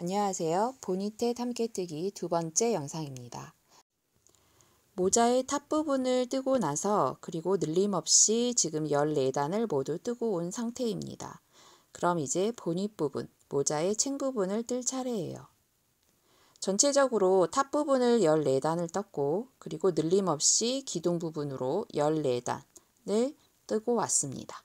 안녕하세요. 보니테 탐개뜨기두 번째 영상입니다. 모자의 탑부분을 뜨고 나서 그리고 늘림없이 지금 14단을 모두 뜨고 온 상태입니다. 그럼 이제 보닛 부분, 모자의 챙 부분을 뜰 차례예요. 전체적으로 탑 부분을 14단을 떴고 그리고 늘림없이 기둥 부분으로 14단을 뜨고 왔습니다.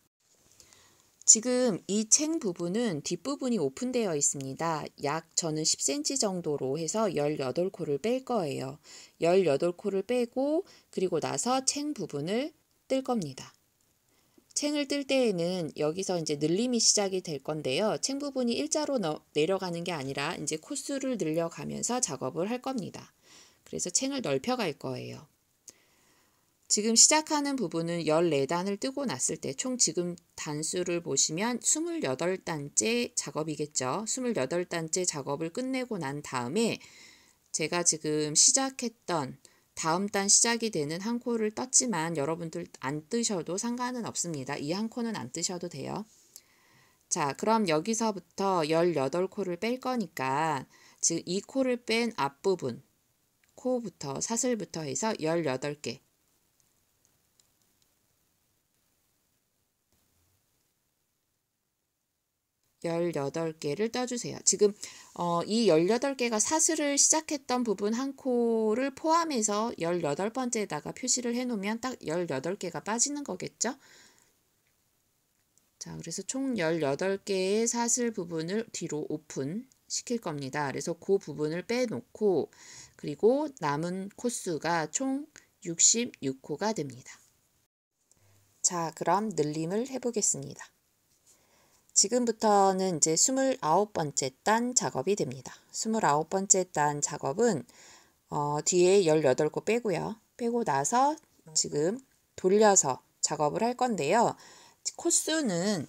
지금 이 챙 부분은 뒷부분이 오픈되어 있습니다. 약 저는 10cm 정도로 해서 18코를 뺄 거예요. 18코를 빼고 그리고 나서 챙 부분을 뜰 겁니다. 챙을 뜰 때에는 여기서 이제 늘림이 시작이 될 건데요. 챙 부분이 일자로 내려가는 게 아니라 이제 코수를 늘려가면서 작업을 할 겁니다. 그래서 챙을 넓혀갈 거예요. 지금 시작하는 부분은 14단을 뜨고 났을 때 총 지금 단수를 보시면 28단째 작업이겠죠. 28단째 작업을 끝내고 난 다음에 제가 지금 시작했던 다음 단 시작이 되는 한 코를 떴지만 여러분들 안 뜨셔도 상관은 없습니다. 이 한 코는 안 뜨셔도 돼요. 자 그럼 여기서부터 18코를 뺄 거니까 즉 이 코를 뺀 앞부분 코부터 사슬부터 해서 18개 18개를 떠주세요. 지금 어, 이 18개가 사슬을 시작했던 부분 한 코를 포함해서 18번째에다가 표시를 해놓으면 딱 18개가 빠지는 거겠죠? 자, 그래서 총 18개의 사슬 부분을 뒤로 오픈 시킬 겁니다. 그래서 그 부분을 빼놓고 그리고 남은 코수가 총 66코가 됩니다. 자, 그럼 늘림을 해보겠습니다. 지금부터는 이제 29번째 단 작업이 됩니다. 29번째 단 작업은 어, 뒤에 18코 빼고요. 빼고 나서 지금 돌려서 작업을 할 건데요. 코스는코스는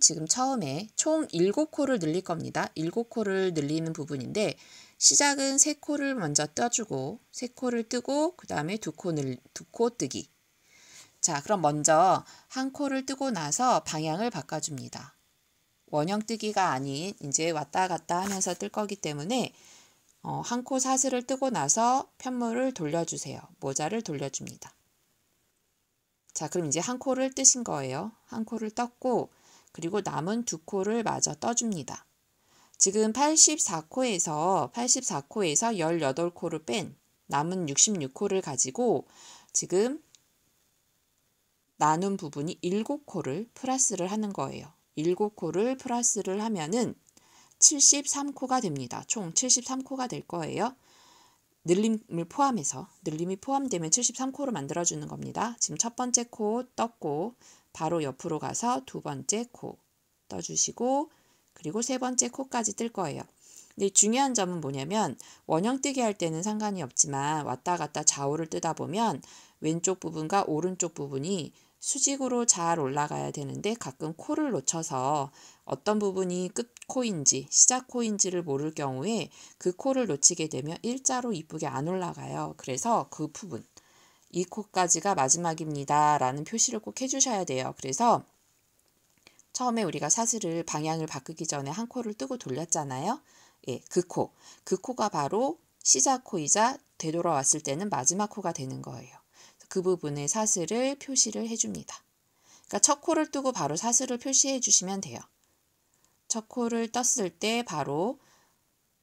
지금 처음에 총 7코를 늘릴 겁니다. 7코를 늘리는 부분인데 시작은 3코를 먼저 떠주고 3코를 뜨고 그 다음에 2코, 늘, 2코 뜨기 자 그럼 먼저 한 코를 뜨고 나서 방향을 바꿔줍니다. 원형 뜨기가 아닌 이제 왔다 갔다 하면서 뜰 거기 때문에 어, 한 코 사슬을 뜨고 나서 편물을 돌려주세요. 모자를 돌려줍니다. 자 그럼 이제 한 코를 뜨신 거예요. 한 코를 떴고 그리고 남은 두 코를 마저 떠줍니다. 지금 84코에서 84코에서 18코를 뺀 남은 66코를 가지고 지금 나눈 부분이 7코를 플러스를 하는 거예요. 7코를 플러스를 하면은 73코가 됩니다. 총 73코가 될 거예요. 늘림을 포함해서 늘림이 포함되면 73코로 만들어주는 겁니다. 지금 첫 번째 코 떴고 바로 옆으로 가서 두 번째 코 떠주시고 그리고 세 번째 코까지 뜰 거예요. 근데 중요한 점은 뭐냐면 원형 뜨기 할 때는 상관이 없지만 왔다 갔다 좌우를 뜨다 보면 왼쪽 부분과 오른쪽 부분이 수직으로 잘 올라가야 되는데 가끔 코를 놓쳐서 어떤 부분이 끝코인지 시작코인지를 모를 경우에 그 코를 놓치게 되면 일자로 이쁘게 안 올라가요. 그래서 그 부분 이 코까지가 마지막입니다. 라는 표시를 꼭 해주셔야 돼요. 그래서 처음에 우리가 사슬을 방향을 바꾸기 전에 한 코를 뜨고 돌렸잖아요. 예, 그 코. 그 코가 바로 시작 코이자 되돌아왔을 때는 마지막 코가 되는 거예요. 그부분에 사슬을 표시를 해줍니다. 그러니까 첫 코를 뜨고 바로 사슬을 표시해 주시면 돼요. 첫 코를 떴을 때 바로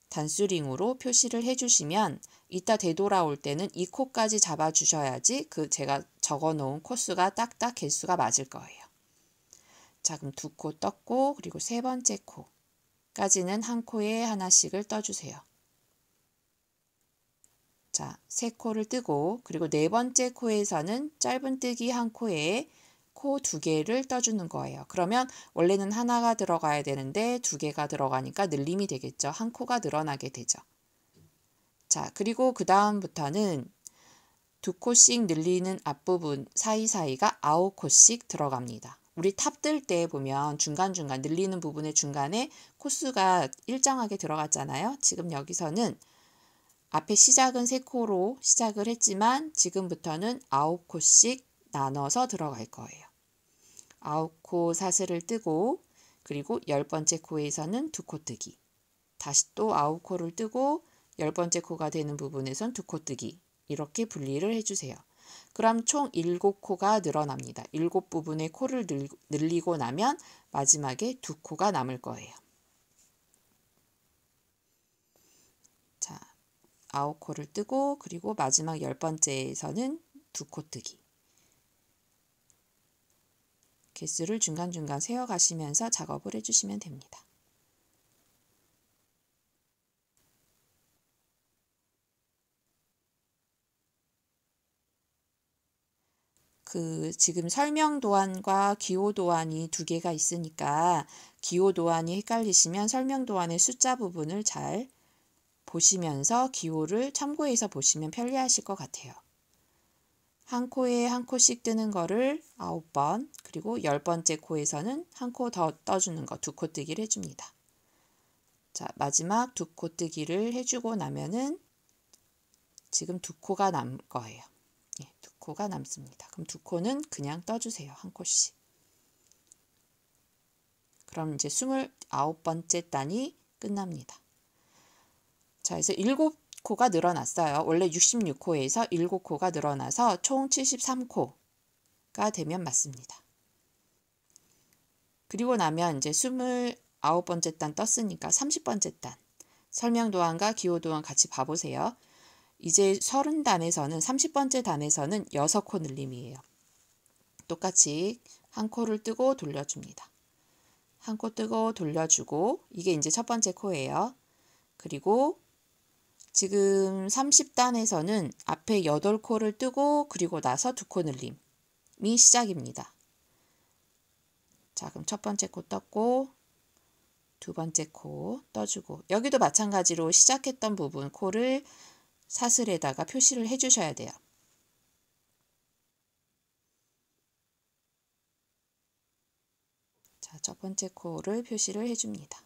단수링으로 표시를 해주시면 이따 되돌아올 때는 이 코까지 잡아주셔야지 그 제가 적어놓은 코수가 딱딱 개수가 맞을 거예요. 자 그럼 두 코 떴고 그리고 세 번째 코까지는 한 코에 하나씩을 떠주세요. 자, 세 코를 뜨고 그리고 네 번째 코에서는 짧은 뜨기 한 코에 코 두 개를 떠주는 거예요. 그러면 원래는 하나가 들어가야 되는데 두 개가 들어가니까 늘림이 되겠죠. 한 코가 늘어나게 되죠. 자, 그리고 그 다음부터는 두 코씩 늘리는 앞부분 사이사이가 아홉 코씩 들어갑니다. 우리 탑 뜰 때 보면 중간중간 늘리는 부분의 중간에 코수가 일정하게 들어갔잖아요. 지금 여기서는 앞에 시작은 3코로 시작을 했지만 지금부터는 9코씩 나눠서 들어갈 거예요. 9코 사슬을 뜨고 그리고 1 0 번째 코에서는 2코 뜨기. 다시 또 9코를 뜨고 1 0 번째 코가 되는 부분에선 2코 뜨기. 이렇게 분리를 해주세요. 그럼 총 7코가 늘어납니다. 7부분의 코를 늘리고 나면 마지막에 2코가 남을 거예요. 4코를 뜨고 그리고 마지막 열 번째에서는 2코 뜨기. 개수를 중간중간 세어가시면서 작업을 해주시면 됩니다. 그 지금 설명 도안과 기호 도안이 두 개가 있으니까 기호 도안이 헷갈리시면 설명 도안의 숫자 부분을 잘 보시면서 기호를 참고해서 보시면 편리하실 것 같아요. 한 코에 한 코씩 뜨는 거를 9번, 그리고 10번째 코에서는 한 코 더 떠주는 거, 두 코 뜨기를 해줍니다. 자, 마지막 두 코 뜨기를 해주고 나면은 지금 두 코가 남 거예요. 예, 두 코가 남습니다. 그럼 두 코는 그냥 떠주세요. 한 코씩. 그럼 이제 29번째 단이 끝납니다. 자, 그래서 7코가 늘어났어요. 원래 66코에서 7코가 늘어나서 총 73코가 되면 맞습니다. 그리고 나면 이제 29번째 단 떴으니까 30번째 단. 설명도안과 기호도안 같이 봐보세요. 이제 30단에서는 30번째 단에서는 6코 늘림이에요. 똑같이 한 코를 뜨고 돌려줍니다. 한 코 뜨고 돌려주고 이게 이제 첫 번째 코예요. 그리고 지금 30단에서는 앞에 8코를 뜨고 그리고 나서 2코 늘림이 시작입니다. 자 그럼 첫 번째 코 떴고 두 번째 코 떠주고 여기도 마찬가지로 시작했던 부분 코를 사슬에다가 표시를 해주셔야 돼요. 자, 첫 번째 코를 표시를 해줍니다.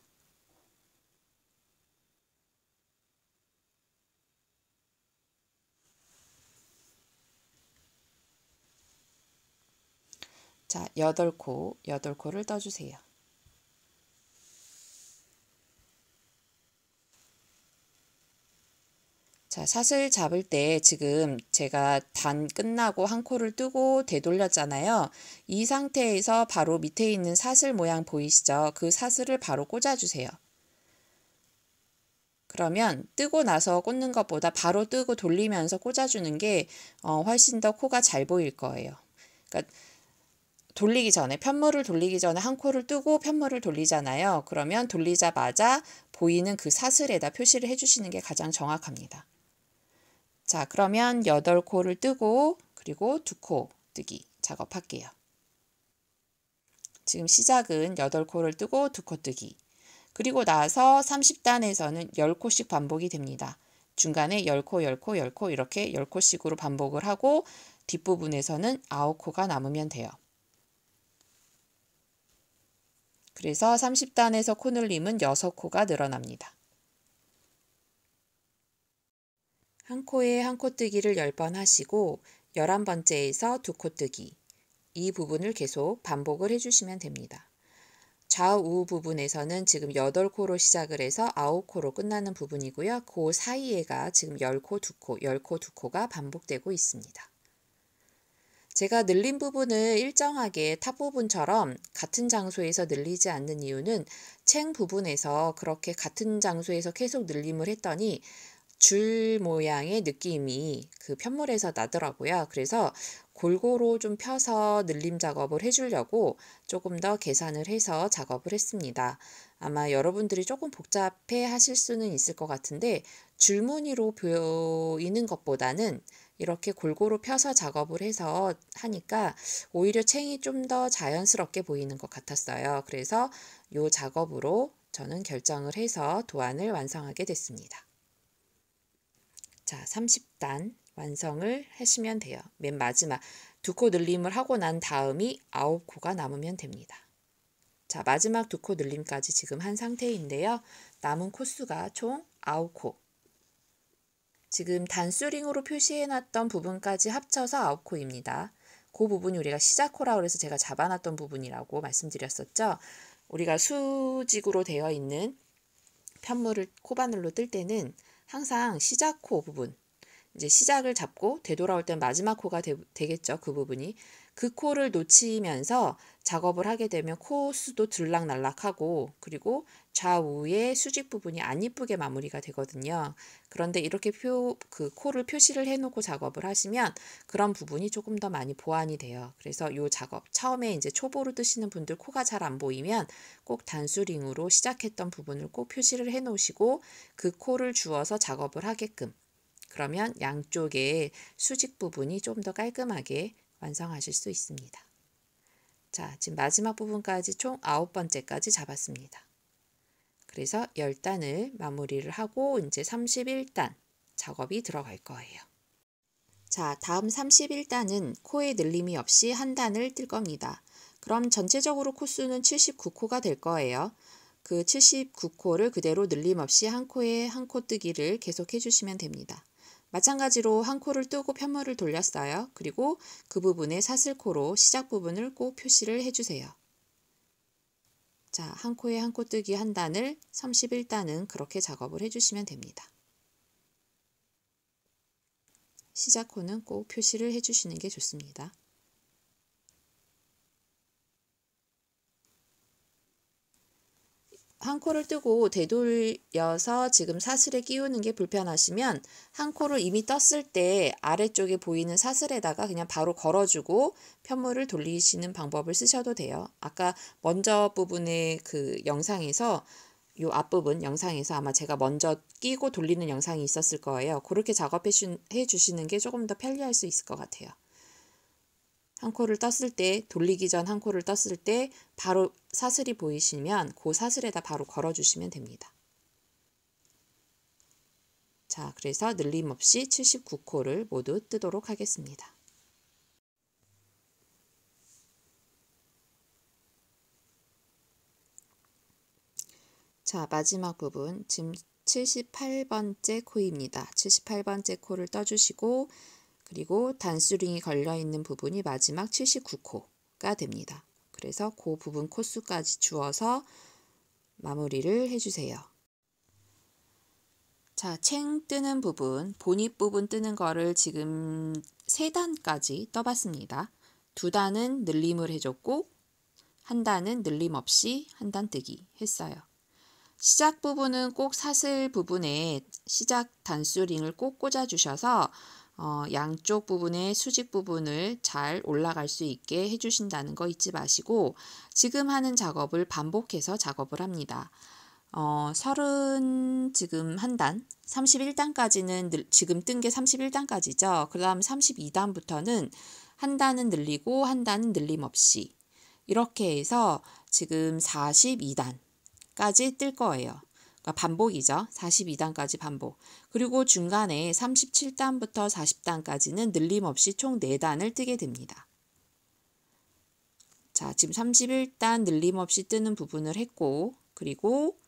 자, 여덟 코, 여덟 코를 떠주세요. 자, 사슬 잡을 때 지금 제가 단 끝나고 한 코를 뜨고 되돌렸잖아요. 이 상태에서 바로 밑에 있는 사슬 모양 보이시죠? 그 사슬을 바로 꽂아주세요. 그러면 뜨고 나서 꽂는 것보다 바로 뜨고 돌리면서 꽂아주는 게 어, 훨씬 더 코가 잘 보일 거예요. 그러니까 돌리기 전에 편물을 돌리기 전에 한 코를 뜨고 편물을 돌리잖아요. 그러면 돌리자마자 보이는 그 사슬에다 표시를 해주시는 게 가장 정확합니다. 자 그러면 8코를 뜨고 그리고 2코 뜨기 작업할게요. 지금 시작은 8코를 뜨고 2코 뜨기 그리고 나서 30단에서는 10코씩 반복이 됩니다. 중간에 10코, 10코, 10코 이렇게 10코씩으로 반복을 하고 뒷부분에서는 9코가 남으면 돼요. 그래서 30단에서 코늘림은 6코가 늘어납니다. 한 코에 한 코뜨기를 10번 하시고 11번째에서 두 코뜨기 이 부분을 계속 반복을 해주시면 됩니다. 좌우 부분에서는 지금 8코로 시작을 해서 9코로 끝나는 부분이고요. 그 사이에가 지금 10코, 2코, 10코, 2코가 반복되고 있습니다. 제가 늘린 부분을 일정하게 탑 부분처럼 같은 장소에서 늘리지 않는 이유는 챙 부분에서 그렇게 같은 장소에서 계속 늘림을 했더니 줄 모양의 느낌이 그 편물에서 나더라고요. 그래서 골고루 좀 펴서 늘림 작업을 해주려고 조금 더 계산을 해서 작업을 했습니다. 아마 여러분들이 조금 복잡해 하실 수는 있을 것 같은데 줄무늬로 보이는 것보다는 이렇게 골고루 펴서 작업을 해서 하니까 오히려 챙이 좀 더 자연스럽게 보이는 것 같았어요. 그래서 이 작업으로 저는 결정을 해서 도안을 완성하게 됐습니다. 자, 30단 완성을 하시면 돼요. 맨 마지막 두 코 늘림을 하고 난 다음이 아홉 코가 남으면 됩니다. 자, 마지막 두 코 늘림까지 지금 한 상태인데요. 남은 코수가 총 아홉 코 지금 단수링으로 표시해놨던 부분까지 합쳐서 9코입니다. 그 부분이 우리가 시작코라 그래서 제가 잡아놨던 부분이라고 말씀드렸었죠. 우리가 수직으로 되어 있는 편물을 코바늘로 뜰 때는 항상 시작 코 부분 이제 시작을 잡고 되돌아올 땐 마지막 코가 되, 겠죠그 부분이 그 코를 놓치면서 작업을 하게 되면 코 수도 들락날락하고 그리고 좌우의 수직 부분이 안 이쁘게 마무리가 되거든요. 그런데 이렇게 표, 그 코를 표시를 해놓고 작업을 하시면 그런 부분이 조금 더 많이 보완이 돼요. 그래서 요 작업 처음에 이제 초보로 뜨시는 분들 코가 잘 안 보이면 꼭 단수링으로 시작했던 부분을 꼭 표시를 해놓으시고 그 코를 주어서 작업을 하게끔 그러면 양쪽에 수직 부분이 좀 더 깔끔하게 완성하실 수 있습니다. 자, 지금 마지막 부분까지 총 아홉 번째까지 잡았습니다. 그래서 10단을 마무리를 하고 이제 31단 작업이 들어갈 거예요. 자, 다음 31단은 코에 늘림이 없이 한 단을 뜰 겁니다. 그럼 전체적으로 코수는 79코가 될 거예요. 그 79코를 그대로 늘림 없이 한 코에 한 코 뜨기를 계속 해주시면 됩니다. 마찬가지로 한 코를 뜨고 편물을 돌렸어요. 그리고 그 부분에 사슬코로 시작 부분을 꼭 표시를 해주세요. 자, 한 코에 한 코 뜨기 한 단을 31단은 그렇게 작업을 해주시면 됩니다. 시작 코는 꼭 표시를 해주시는 게 좋습니다. 한 코를 뜨고 되돌려서 지금 사슬에 끼우는 게 불편하시면 한 코를 이미 떴을 때 아래쪽에 보이는 사슬에다가 그냥 바로 걸어주고 편물을 돌리시는 방법을 쓰셔도 돼요. 아까 먼저 부분의 그 영상에서 요 앞부분 영상에서 아마 제가 먼저 끼고 돌리는 영상이 있었을 거예요. 그렇게 작업해 주시는 게 조금 더 편리할 수 있을 것 같아요. 한 코를 떴을 때 돌리기 전 한 코를 떴을 때 바로 사슬이 보이시면 그 사슬에다 바로 걸어주시면 됩니다. 자, 그래서 늘림없이 79코를 모두 뜨도록 하겠습니다. 자, 마지막 부분 지금 78번째 코입니다. 78번째 코를 떠주시고 그리고 단수링이 걸려있는 부분이 마지막 79코가 됩니다. 그래서 그 부분 코수까지 주어서 마무리를 해주세요. 자, 챙 뜨는 부분, 본입 부분 뜨는 거를 지금 3단까지 떠봤습니다. 2단은 늘림을 해줬고 1 단은 늘림 없이 1단 뜨기 했어요. 시작 부분은 꼭 사슬 부분에 시작 단수링을 꼭 꽂아주셔서 어, 양쪽 부분의 수직 부분을 잘 올라갈 수 있게 해주신다는 거 잊지 마시고 지금 하는 작업을 반복해서 작업을 합니다. 어, 30 지금 한 단, 31단까지는 늘, 지금 뜬 게 31단까지죠. 그 다음 32단부터는 한 단은 늘리고 한 단은 늘림 없이 이렇게 해서 지금 42단까지 뜰 거예요. 그러니까 반복이죠. 42단까지 반복. 그리고 중간에 37단부터 40단까지는 늘림없이 총 4단을 뜨게 됩니다. 자, 지금 31단 늘림없이 뜨는 부분을 했고 그리고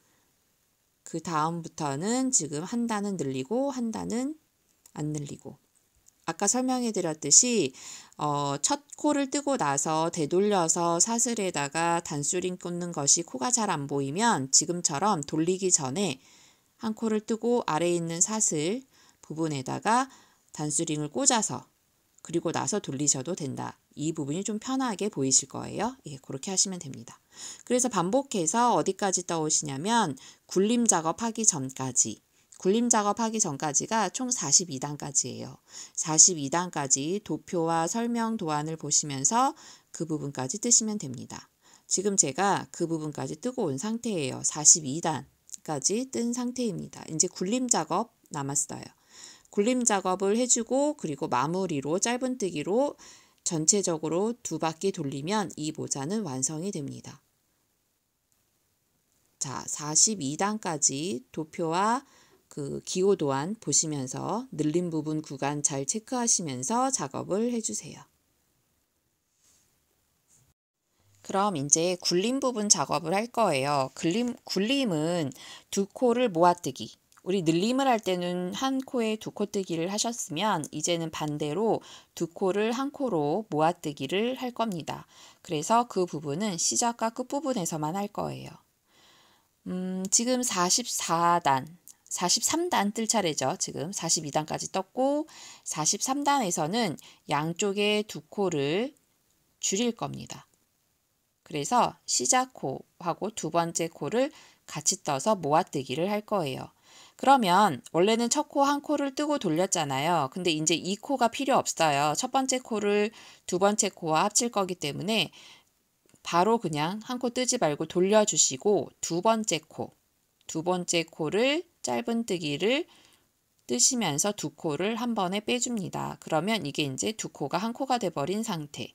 그 다음부터는 지금 한 단은 늘리고 한 단은 안 늘리고 아까 설명해 드렸듯이 어, 첫 코를 뜨고 나서 되돌려서 사슬에다가 단수링 꽂는 것이 코가 잘 안 보이면 지금처럼 돌리기 전에 한 코를 뜨고 아래에 있는 사슬 부분에다가 단수링을 꽂아서 그리고 나서 돌리셔도 된다. 이 부분이 좀 편하게 보이실 거예요. 예, 그렇게 하시면 됩니다. 그래서 반복해서 어디까지 떠오시냐면 굴림 작업하기 전까지 굴림 작업하기 전까지가 총 42단까지예요. 42단까지 도표와 설명 도안을 보시면서 그 부분까지 뜨시면 됩니다. 지금 제가 그 부분까지 뜨고 온 상태예요. 42단까지 뜬 상태입니다. 이제 굴림 작업 남았어요. 굴림 작업을 해주고 그리고 마무리로 짧은뜨기로 전체적으로 두 바퀴 돌리면 이 모자는 완성이 됩니다. 자, 42단까지 도표와 그 기호 도안 보시면서 늘린 부분 구간 잘 체크하시면서 작업을 해주세요. 그럼 이제 굴림 부분 작업을 할 거예요. 굴림, 굴림은 두 코를 모아뜨기. 우리 늘림을 할 때는 한 코에 두 코뜨기를 하셨으면 이제는 반대로 두 코를 한 코로 모아뜨기를 할 겁니다. 그래서 그 부분은 시작과 끝부분에서만 할 거예요. 음, 지금 44단 43단 뜰 차례죠. 지금 42단까지 떴고 43단에서는 양쪽에두 코를 줄일 겁니다. 그래서 시작 코하고 두 번째 코를 같이 떠서 모아뜨기를 할 거예요. 그러면 원래는 첫 코 한 코를 뜨고 돌렸잖아요. 근데 이제 이 코가 필요 없어요. 첫 번째 코를 두 번째 코와 합칠 거기 때문에 바로 그냥 한 코 뜨지 말고 돌려주시고 두 번째 코두 번째 코를 짧은뜨기를 뜨시면서 두 코를 한 번에 빼줍니다. 그러면 이게 이제 두 코가 한 코가 돼버린 상태.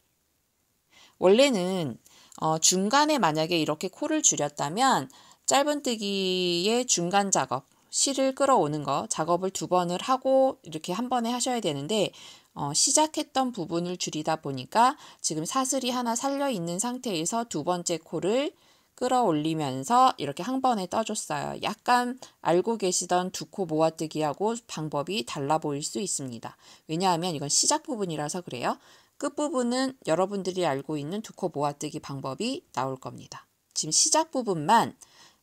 원래는 어, 중간에 만약에 이렇게 코를 줄였다면 짧은뜨기의 중간 작업, 실을 끌어오는 거 작업을 두 번을 하고 이렇게 한 번에 하셔야 되는데 어, 시작했던 부분을 줄이다 보니까 지금 사슬이 하나 살려 있는 상태에서 두 번째 코를 끌어올리면서 이렇게 한 번에 떠줬어요. 약간 알고 계시던 두 코 모아뜨기하고 방법이 달라 보일 수 있습니다. 왜냐하면 이건 시작 부분이라서 그래요. 끝부분은 여러분들이 알고 있는 두 코 모아뜨기 방법이 나올 겁니다. 지금 시작 부분만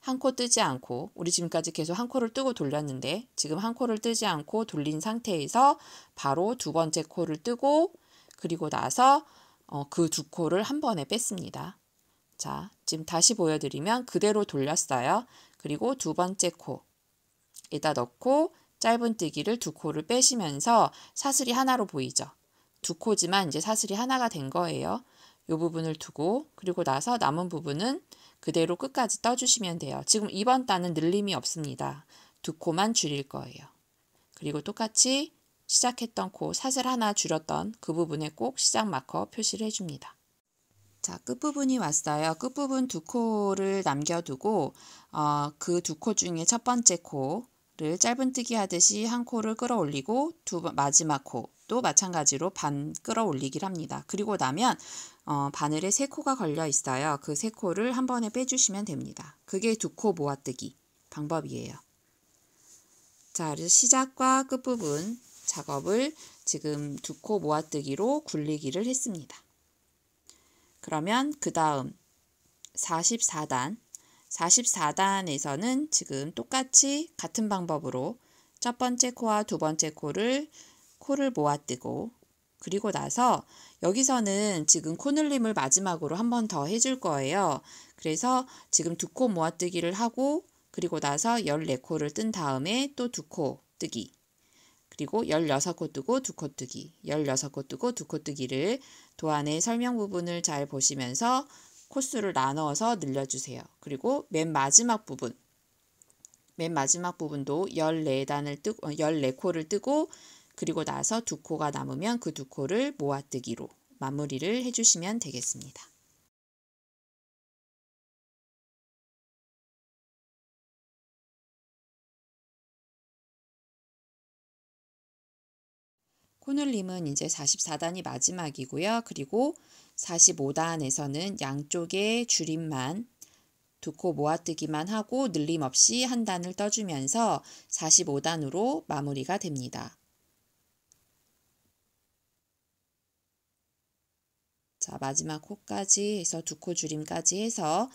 한 코 뜨지 않고 우리 지금까지 계속 한 코를 뜨고 돌렸는데 지금 한 코를 뜨지 않고 돌린 상태에서 바로 두 번째 코를 뜨고 그리고 나서 어, 그두 코를 한 번에 뺐습니다. 자, 지금 다시 보여드리면 그대로 돌렸어요. 그리고 두 번째 코에다 넣고 짧은뜨기를 두 코를 빼시면서 사슬이 하나로 보이죠. 두 코지만 이제 사슬이 하나가 된 거예요. 이 부분을 두고 그리고 나서 남은 부분은 그대로 끝까지 떠주시면 돼요. 지금 이번 단은 늘림이 없습니다. 두 코만 줄일 거예요. 그리고 똑같이 시작했던 코 사슬 하나 줄였던 그 부분에 꼭 시작 마커 표시를 해줍니다. 자, 끝부분이 왔어요. 끝부분 두 코를 남겨두고 어, 그 두 코 중에 첫 번째 코를 짧은뜨기 하듯이 한 코를 끌어올리고 두 마지막 코도 마찬가지로 반 끌어올리기를 합니다. 그리고 나면 어, 바늘에 세 코가 걸려 있어요. 그 세 코를 한 번에 빼주시면 됩니다. 그게 두 코 모아뜨기 방법이에요. 자, 그래서 시작과 끝부분 작업을 지금 두 코 모아뜨기로 굴리기를 했습니다. 그러면 그 다음 44단 44단에서는 지금 똑같이 같은 방법으로 첫 번째 코와 두 번째 코를 코를 모아뜨고 그리고 나서 여기서는 지금 코늘림을 마지막으로 한 번 더 해줄 거예요. 그래서 지금 두 코 모아뜨기를 하고 그리고 나서 14코를 뜬 다음에 또 두 코 뜨기 그리고 16코 뜨고 두 코 뜨기 16코 뜨고 두 코 뜨기를 도안의 설명 부분을 잘 보시면서 코수를 나눠서 늘려주세요. 그리고 맨 마지막 부분, 맨 마지막 부분도 14단을 뜨고, 14코를 어, 뜨고, 그리고 나서 두 코가 남으면 그 두 코를 모아뜨기로 마무리를 해주시면 되겠습니다. 코늘림은 이제 44단이 마지막이고요. 그리고 45단에서는 양쪽에 줄임만 두 코 모아뜨기만 하고 늘림 없이 한 단을 떠주면서 45단으로 마무리가 됩니다. 자, 마지막 코까지 해서 두 코 줄임까지 해서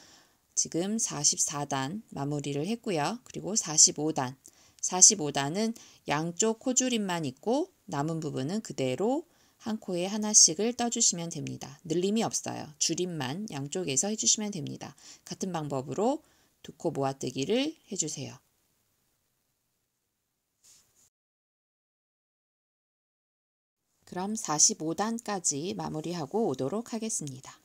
지금 44단 마무리를 했고요. 그리고 45단 45단은 양쪽 코줄임만 있고 남은 부분은 그대로 한 코에 하나씩을 떠주시면 됩니다. 늘림이 없어요. 줄임만 양쪽에서 해주시면 됩니다. 같은 방법으로 두 코 모아뜨기를 해주세요. 그럼 45단까지 마무리하고 오도록 하겠습니다.